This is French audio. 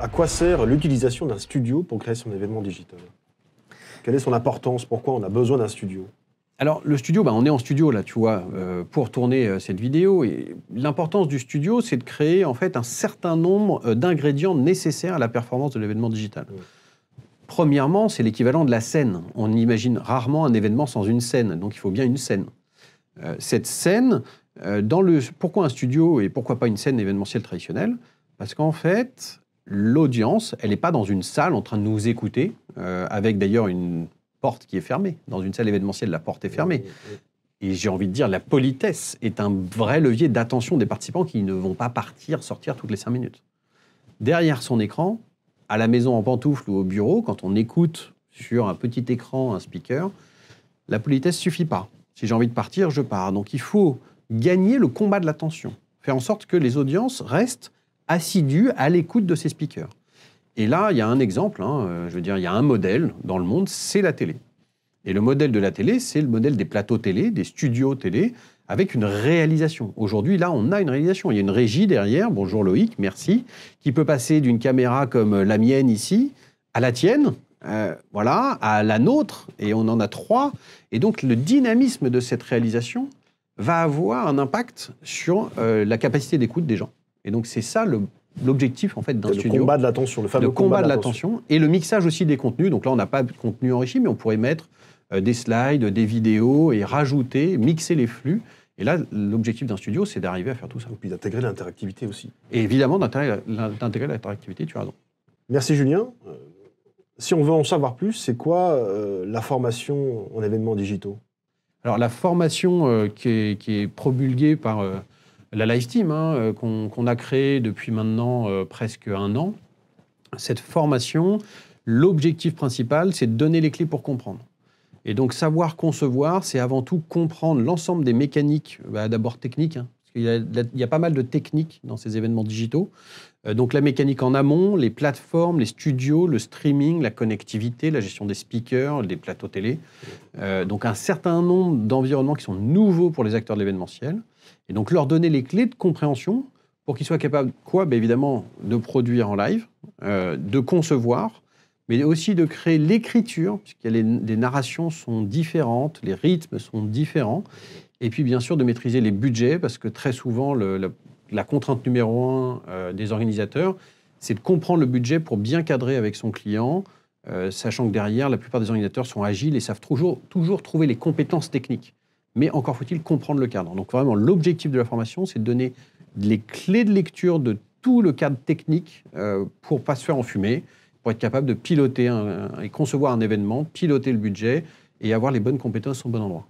À quoi sert l'utilisation d'un studio pour créer son événement digital Quelle est son importance Pourquoi on a besoin d'un studio alors, le studio, bah, on est en studio, là, tu vois, euh, pour tourner euh, cette vidéo. Et l'importance du studio, c'est de créer, en fait, un certain nombre euh, d'ingrédients nécessaires à la performance de l'événement digital. Premièrement, c'est l'équivalent de la scène. On imagine rarement un événement sans une scène, donc il faut bien une scène. cette scène, dans le... pourquoi un studio et pourquoi pas une scène événementielle traditionnelle Parce qu'en fait, l'audience, elle n'est pas dans une salle en train de nous écouter, euh, avec d'ailleurs une porte qui est fermée. Dans une salle événementielle, la porte est fermée. Et j'ai envie de dire, la politesse est un vrai levier d'attention des participants qui ne vont pas partir, sortir toutes les cinq minutes. Derrière son écran, à la maison en pantoufle ou au bureau, quand on écoute sur un petit écran un speaker, la politesse suffit pas. Si j'ai envie de partir, je pars. Donc il faut gagner le combat de l'attention, faire en sorte que les audiences restent assidu à l'écoute de ces speakers. Et là, il y a un exemple, hein, je veux dire, il y a un modèle dans le monde, c'est la télé. Et le modèle de la télé, c'est le modèle des plateaux télé, des studios télé, avec une réalisation. Aujourd'hui, là, on a une réalisation. Il y a une régie derrière, bonjour Loïc, merci, qui peut passer d'une caméra comme la mienne ici à la tienne, euh, voilà, à la nôtre, et on en a trois. Et donc, le dynamisme de cette réalisation va avoir un impact sur euh, la capacité d'écoute des gens. Et donc c'est ça l'objectif en fait d'un studio. Le combat de l'attention, le fameux combat, de l'attention et le mixage aussi des contenus. Donc là on n'a pas de contenu enrichi, mais on pourrait mettre euh, des slides, des vidéos et rajouter, mixer les flux. Et là, l'objectif d'un studio, c'est d'arriver à faire tout ça. Et puis d'intégrer l'interactivité aussi. Et évidemment, d'intégrer l'interactivité, tu as raison. Merci Julien. Euh, si on veut en savoir plus, c'est quoi euh, la formation en événements digitaux Alors la formation qui est, qui, est, promulguée par la live team hein, euh, qu'on a créée depuis maintenant euh, presque un an. Cette formation, l'objectif principal, c'est de donner les clés pour comprendre. Et donc savoir concevoir, c'est avant tout comprendre l'ensemble des mécaniques, bah, d'abord techniques, hein, parce qu'il y, a pas mal de techniques dans ces événements digitaux. Euh, donc la mécanique en amont, les plateformes, les studios, le streaming, la connectivité, la gestion des speakers, des plateaux télé. donc un certain nombre d'environnements qui sont nouveaux pour les acteurs de l'événementiel. Et donc leur donner les clés de compréhension pour qu'ils soient capables, quoi bah, Évidemment, de produire en live, euh, de concevoir, mais aussi de créer l'écriture, puisque les, narrations sont différentes, les rythmes sont différents, et puis bien sûr de maîtriser les budgets, parce que très souvent, la, contrainte numéro un euh, des organisateurs, c'est de comprendre le budget pour bien cadrer avec son client, euh, sachant que derrière, la plupart des organisateurs sont agiles et savent toujours, toujours trouver les compétences techniques mais encore faut-il comprendre le cadre. Donc vraiment, l'objectif de la formation, c'est de donner les clés de lecture de tout le cadre technique euh, pour pas se faire enfumer, pour être capable de piloter et concevoir un événement, piloter le budget et avoir les bonnes compétences au bon endroit.